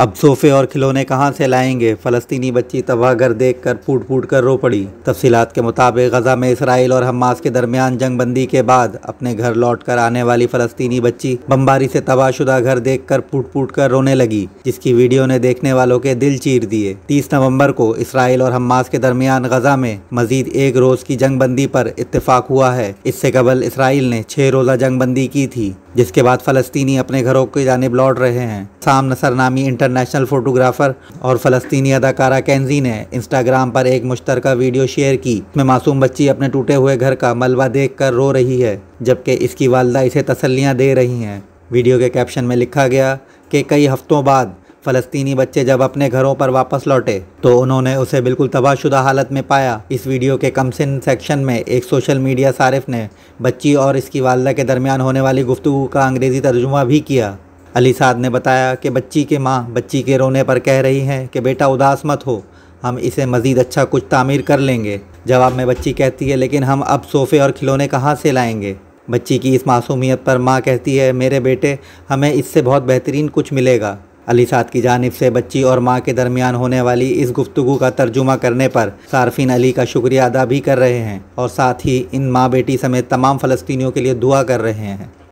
अब सोफे और खिलौने कहाँ से लाएंगे फ़लस्तीनी बच्ची तबाह घर देख कर फूट फूट कर रो पड़ी तफसीत के मुताबिक गजा में इसराइल और हमास के दरमियान जंग बंदी के बाद अपने घर लौट कर आने वाली फ़लस्तीनी बच्ची बम्बारी से तबाहशुदा घर देख कर फूट फूट कर रोने लगी जिसकी वीडियो ने देखने वालों के दिल चीर दिए तीस नवम्बर को इसराइल और हमास के दरमियान गजा में मजीद एक रोज़ की जंग बंदी पर इतफाक़ हुआ है इससे कबल इसराइल ने छः रोज़ा जंग बंदी की थी जिसके बाद फ़लस्तीनी अपने घरों की जानब लौट रहे हैं साम नसर नामी इंटरनेशनल फोटोग्राफर और फ़लस्तीनी अदाकारा कैंजी ने इंस्टाग्राम पर एक मुश्तर वीडियो शेयर की में मासूम बच्ची अपने टूटे हुए घर का मलबा देख कर रो रही है जबकि इसकी वालदा इसे तसलियाँ दे रही हैं वीडियो के कैप्शन में लिखा गया कि कई हफ्तों बाद फ़लस्तीनी बच्चे जब अपने घरों पर वापस लौटे तो उन्होंने उसे बिल्कुल तबाहशुदा हालत में पाया इस वीडियो के कमसिन सेक्शन में एक सोशल मीडिया सारिफ ने बच्ची और इसकी वालदा के दरमियान होने वाली गुफ्तु का अंग्रेज़ी तर्जुमा भी किया अली साद ने बताया कि बच्ची के माँ बच्ची के रोने पर कह रही हैं कि बेटा उदास मत हो हम इसे मज़ीद अच्छा कुछ तामीर कर लेंगे जवाब में बच्ची कहती है लेकिन हम अब सोफ़े और खिलौने कहाँ से लाएंगे बच्ची की इस मासूमियत पर माँ कहती है मेरे बेटे हमें इससे बहुत बेहतरीन कुछ मिलेगा अलीसाद की जानब से बच्ची और माँ के दरमियान होने वाली इस गुफ्तु का तर्जुमा करने पर सार्फिन अली का शुक्रिया अदा भी कर रहे हैं और साथ ही इन माँ बेटी समेत तमाम फ़लस्तियों के लिए दुआ कर रहे हैं